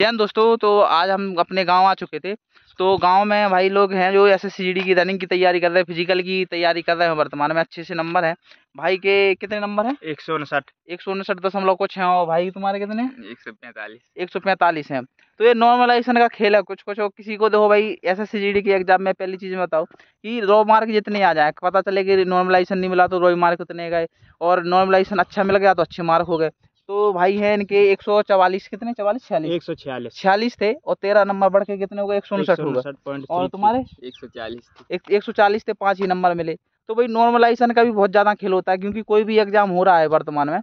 जैन दोस्तों तो आज हम अपने गांव आ चुके थे तो गांव में भाई लोग हैं जो ऐसे सी की रनिंग की तैयारी कर रहे हैं फिजिकल की तैयारी कर रहे हैं वर्तमान में अच्छे से नंबर है भाई के कितने नंबर हैं एक सौ उनसठ एक सौ उनसठ दशमलव कुछ हैं और भाई तुम्हारे कितने एक सौ पैंतालीस एक सौ पैंतालीस हैं तो ये नॉर्मलाइजेशन का खेल है कुछ कुछ हो किसी को देखो भाई ऐसे सी की एग्जाम में पहली चीज़ बताओ कि रो मार्क जितने आ जाए पता चले कि नॉर्मलाइजेशन नहीं मिला तो रो मार्क उतने गए और नॉर्मलाइजेशन अच्छा मिल गया तो अच्छे मार्क हो गए तो भाई है इनके एक सौ चवालीस कितने चवालीस छियालीस एक सौ छियालीस छियालीस थे और तेरह नंबर बढ़ के कितने हो गए एक सौ उनसठ हो गए और तुम्हारे एक सौ चालीस एक सौ चालीस थे पाँच ही नंबर मिले तो भाई नॉर्मलाइजेशन का भी बहुत ज़्यादा खेल होता है क्योंकि कोई भी एग्जाम हो रहा है वर्तमान में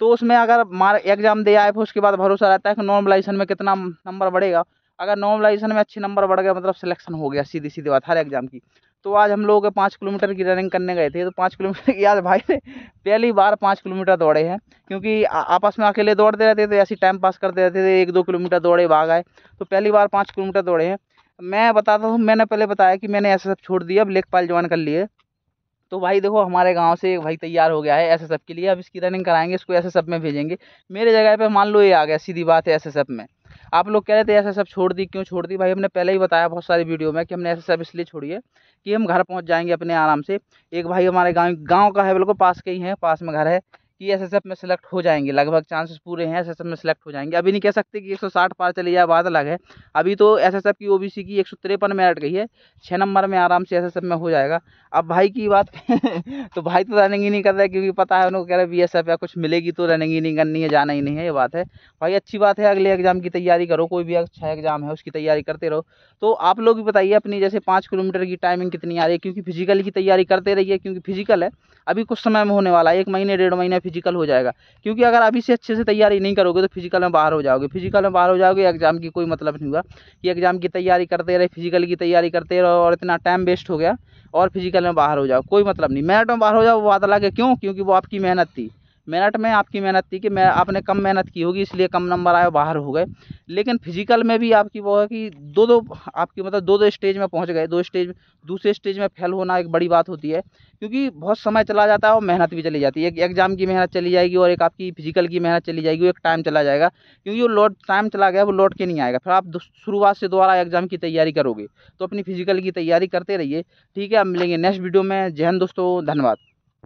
तो उसमें अगर मार एग्जाम दे आए फिर उसके बाद भरोसा रहता है कि नॉर्मलाइजेशन में कितना नंबर बढ़ेगा अगर नॉर्मलाइजेशन में अच्छे नंबर बढ़ गए मतलब सिलेक्शन हो गया सीधी सीधी बात हर एग्जाम की तो आज हम लोग पाँच किलोमीटर की रनिंग करने गए थे तो पाँच किलोमीटर की आज भाई ने पहली बार पाँच किलोमीटर दौड़े हैं क्योंकि आपस में अकेले दौड़ते रहते थे ऐसे टाइम पास करते रहते थे एक दो किलोमीटर दौड़े भाग आए तो पहली बार पाँच किलोमीटर दौड़े हैं मैं बताता हूँ मैंने पहले बताया कि मैंने ऐसा सब छोड़ दिया अब लेखपाल ज्वाइन कर लिए तो भाई देखो हमारे गांव से एक भाई तैयार हो गया है एस के लिए अब इसकी रनिंग कराएंगे इसको एस में भेजेंगे मेरे जगह पे मान लो ये आ गया सीधी बात है एस में आप लोग कह रहे थे ऐसा सब छोड़ दी क्यों छोड़ दी भाई हमने पहले ही बताया बहुत सारी वीडियो में कि हमने ऐसे सब इसलिए छोड़ी है कि हम घर पहुँच जाएंगे अपने आराम से एक भाई हमारे गाँव गाँव का है बिल्कुल पास के ही है पास में घर है कि एस एस एफ में सेलेक्ट हो जाएंगे लगभग चांसेस पूरे हैं एस एस में सेलेक्ट हो जाएंगे अभी नहीं कह सकते कि 160 पार चले जाए बात अलग है अभी तो एस की ओबीसी की एक सौ तिरपन में अट गई है छः नंबर में आराम से एस में हो जाएगा अब भाई की बात तो भाई तो रनिंग ही नहीं कर रहे क्योंकि पता है उनको कह रहे बी एस एफ या कुछ मिलेगी तो रनिंग ही नहीं करनी है जाना ही नहीं है ये बात है भाई अच्छी बात है अगले एग्जाम की तैयारी करो कोई भी अच्छा एग्जाम है उसकी तैयारी करते रहो तो आप लोग भी बताइए अपनी जैसे पाँच किलोमीटर की टाइमिंग कितनी आ रही है क्योंकि फिजिकल की तैयारी करते रहिए क्योंकि फिजिकल है अभी कुछ समय में होने वाला है एक महीने डेढ़ महीने फिजिकल हो जाएगा क्योंकि अगर अभी से अच्छे से तैयारी नहीं करोगे तो फिजिकल में बाहर हो जाओगे फिजिकल में बाहर हो जाओगे एग्जाम की कोई मतलब नहीं हुआ कि एग्जाम की तैयारी करते रहे फिजिकल की तैयारी करते रहे और इतना टाइम वेस्ट हो गया और फिजिकल में बाहर हो जाओ कोई मतलब नहीं मैट में बाहर हो जाओ वो बात अलग है क्यों क्योंकि वो आपकी मेहनत थी मेरठ में आपकी मेहनत थी कि मैं आपने कम मेहनत की होगी इसलिए कम नंबर आए बाहर हो गए लेकिन फिजिकल में भी आपकी वो है कि दो दो आपकी मतलब दो दो स्टेज में पहुंच गए दो स्टेज दूसरे स्टेज में फेल होना एक बड़ी बात होती है क्योंकि बहुत समय चला जाता है और मेहनत भी चली जाती है एक एग्ज़ाम की मेहनत चली जाएगी और एक आपकी फिजिकल की मेहनत चली जाएगी एक टाइम चला जाएगा क्योंकि वो लौट टाइम चला गया वो लौट के नहीं आएगा फिर आप शुरुआत से दोबारा एग्ज़ाम की तैयारी करोगे तो अपनी फिजिकल की तैयारी करते रहिए ठीक है अब मिलेंगे नेक्स्ट वीडियो में जय हिंद दोस्तों धन्यवाद